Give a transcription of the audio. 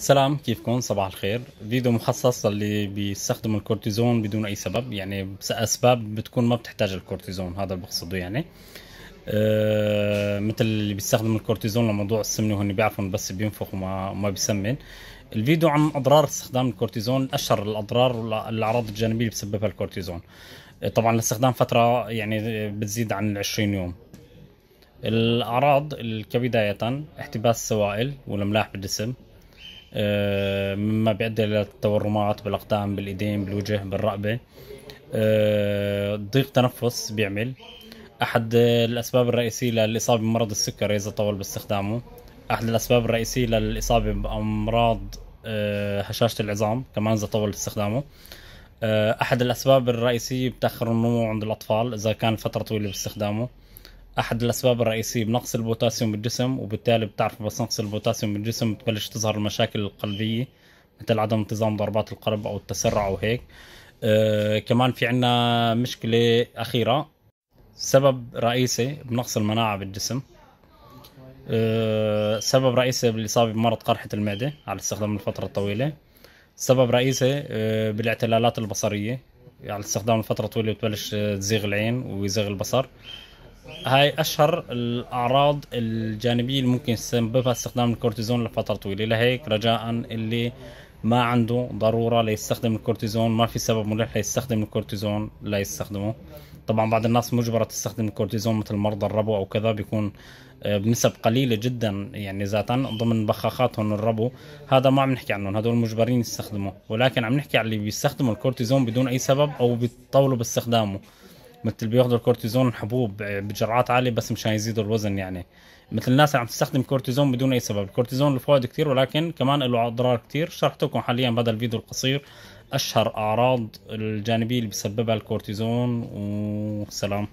سلام كيفكم صباح الخير فيديو مخصص اللي بيستخدم الكورتيزون بدون اي سبب يعني اسباب بتكون ما بتحتاج الكورتيزون هذا اللي بقصده يعني أه مثل اللي بيستخدم الكورتيزون لموضوع السمنه وهن بيعرفوا بس بينفخ وما ما بيسمن الفيديو عن اضرار استخدام الكورتيزون اشهر الاضرار والاعراض الجانبيه اللي بسببها الكورتيزون أه، طبعا الاستخدام فتره يعني بتزيد عن 20 يوم الاعراض كبدايه احتباس سوائل والاملاح بالجسم آه، مما بيؤدي للتورمات بالاقدام بالايدين بالوجه بالرقبه آه، ضيق تنفس بيعمل احد الاسباب الرئيسيه للاصابه بمرض السكري اذا طول باستخدامه احد الاسباب الرئيسيه للاصابه بامراض آه، هشاشه العظام كمان اذا طول باستخدامه احد الاسباب الرئيسيه بتاخر النمو عند الاطفال اذا كان فتره طويله باستخدامه احد الاسباب الرئيسيه بنقص البوتاسيوم بالجسم وبالتالي بتعرف بس نقص البوتاسيوم بالجسم بتبلش تظهر المشاكل القلبيه مثل عدم انتظام ضربات القلب او التسرع وهيك أه كمان في عنا مشكله اخيره سبب رئيسي بنقص المناعه بالجسم أه سبب رئيسي بالاصابه بمرض قرحه المعده على استخدام الفتره الطويله سبب رئيسي أه بالاعتلالات البصريه على يعني استخدام الفترة الطويلة بتبلش آه، تزيغ العين ويزيغ البصر هاي اشهر الاعراض الجانبيه اللي ممكن يسببها استخدام الكورتيزون لفتره طويله لهيك رجاء اللي ما عنده ضروره ليستخدم الكورتيزون ما في سبب ملح ليستخدم الكورتيزون لا يستخدمه طبعا بعض الناس مجبره تستخدم الكورتيزون مثل مرضى الربو او كذا بيكون آه، بنسب قليله جدا يعني ذاتا ضمن بخاخاتهم الربو هذا ما عم نحكي عنهم هدول مجبرين يستخدموه ولكن عم نحكي على اللي بيستخدموا الكورتيزون بدون اي سبب او بيطولوا باستخدامه مثل بياخذوا الكورتيزون حبوب بجرعات عاليه بس مشان يزيدوا الوزن يعني مثل الناس اللي عم تستخدم كورتيزون بدون اي سبب الكورتيزون له فوائد كثير ولكن كمان له اضرار كثير شرحت لكم حاليا بهذا الفيديو القصير اشهر اعراض الجانبيه اللي بسببها الكورتيزون وسلام